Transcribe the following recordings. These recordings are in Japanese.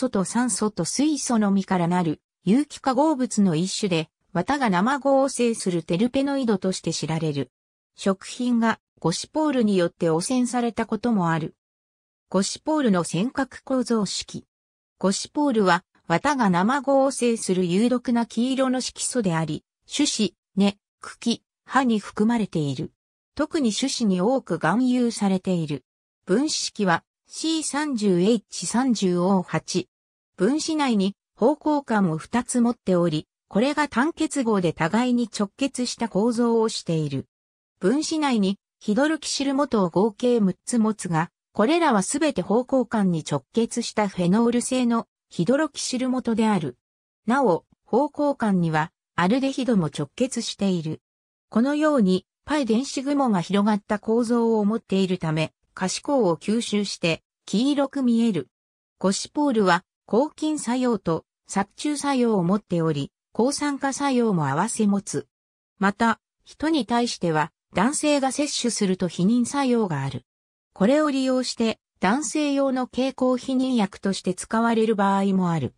素と酸素と水素のみからなる有機化合物の一種で、綿が生合成するテルペノイドとして知られる。食品がゴシポールによって汚染されたこともある。ゴシポールの尖閣構造式。ゴシポールは綿が生合成する有毒な黄色の色素であり、種子、根、茎、葉に含まれている。特に種子に多く含有されている。分子式は C30H30O8、分子内に方向感を2つ持っており、これが単結合で互いに直結した構造をしている。分子内にヒドルキシル元を合計6つ持つが、これらはすべて方向間に直結したフェノール製のヒドロキシル元である。なお、方向間にはアルデヒドも直結している。このように、パイ電子雲が広がった構造を持っているため、可視光を吸収して黄色く見える。ゴシポールは抗菌作用と殺虫作用を持っており、抗酸化作用も合わせ持つ。また、人に対しては男性が摂取すると避妊作用がある。これを利用して男性用の経口避妊薬として使われる場合もある。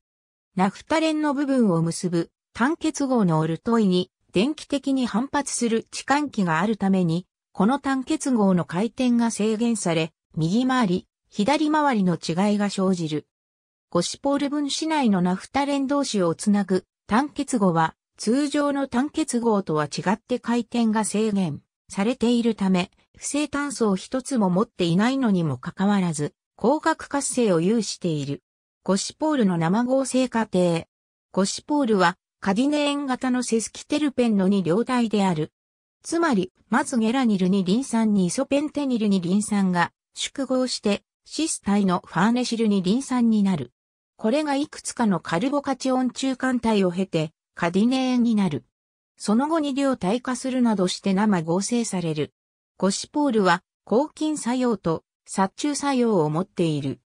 ナフタレンの部分を結ぶ単結合のオルトイに電気的に反発する置換器があるために、この単結合の回転が制限され、右回り、左回りの違いが生じる。ゴシポール分子内のナフタレン同士をつなぐ単結合は通常の単結合とは違って回転が制限されているため、不正炭素を一つも持っていないのにもかかわらず、光学活性を有している。ゴシポールの生合成過程。ゴシポールはカディネエン型のセスキテルペンの2両体である。つまり、まずゲラニルにリン酸にイソペンテニルにリン酸が宿合して、シス体のファーネシルにリン酸になる。これがいくつかのカルボカチオン中間体を経て、カディネーンになる。その後に量体化するなどして生合成される。ゴシポールは抗菌作用と殺虫作用を持っている。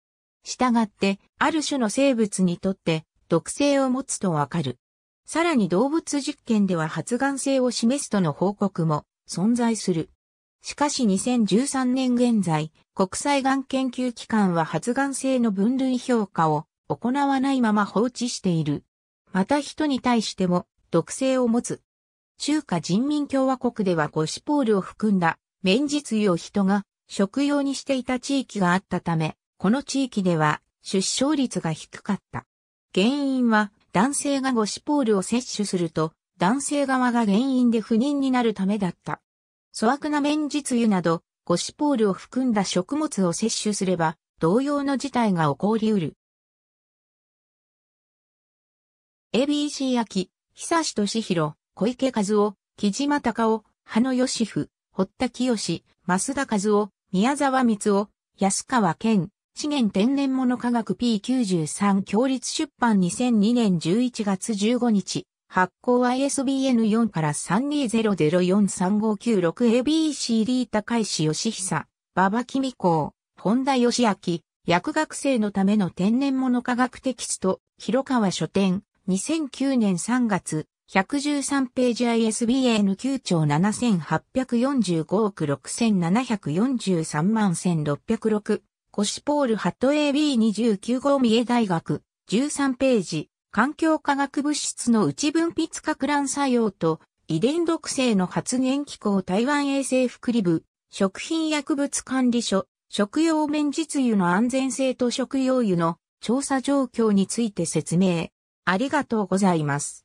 したがって、ある種の生物にとって毒性を持つとわかる。さらに動物実験では発がん性を示すとの報告も存在する。しかし2013年現在、国際がん研究機関は発がん性の分類評価を行わないまま放置している。また人に対しても毒性を持つ。中華人民共和国ではゴシポールを含んだ綿実油を人が食用にしていた地域があったため、この地域では出生率が低かった。原因は男性がゴシポールを摂取すると男性側が原因で不妊になるためだった。粗悪な綿実油などゴシポールを含んだ食物を摂取すれば同様の事態が起こりうる。ABC 秋、久志敏弘、小池和夫、木島隆夫、羽野義夫、堀田清、増田和夫、宮沢光夫、安川健、資源天然物科学 P93 強立出版2002年11月15日、発行 ISBN4 から3 2 0 0 4 3 5 9 6 a b c リー高石義久、馬場公子、本田義明、薬学生のための天然物科学テキスト、広川書店、2009年3月、113ページ ISBN 9兆7845億6743万1606コシポールハット AB29 号三重大学13ページ環境化学物質の内分泌拡乱作用と遺伝毒性の発現機構台湾衛生福利部食品薬物管理所食用面実油の安全性と食用油の調査状況について説明ありがとうございます。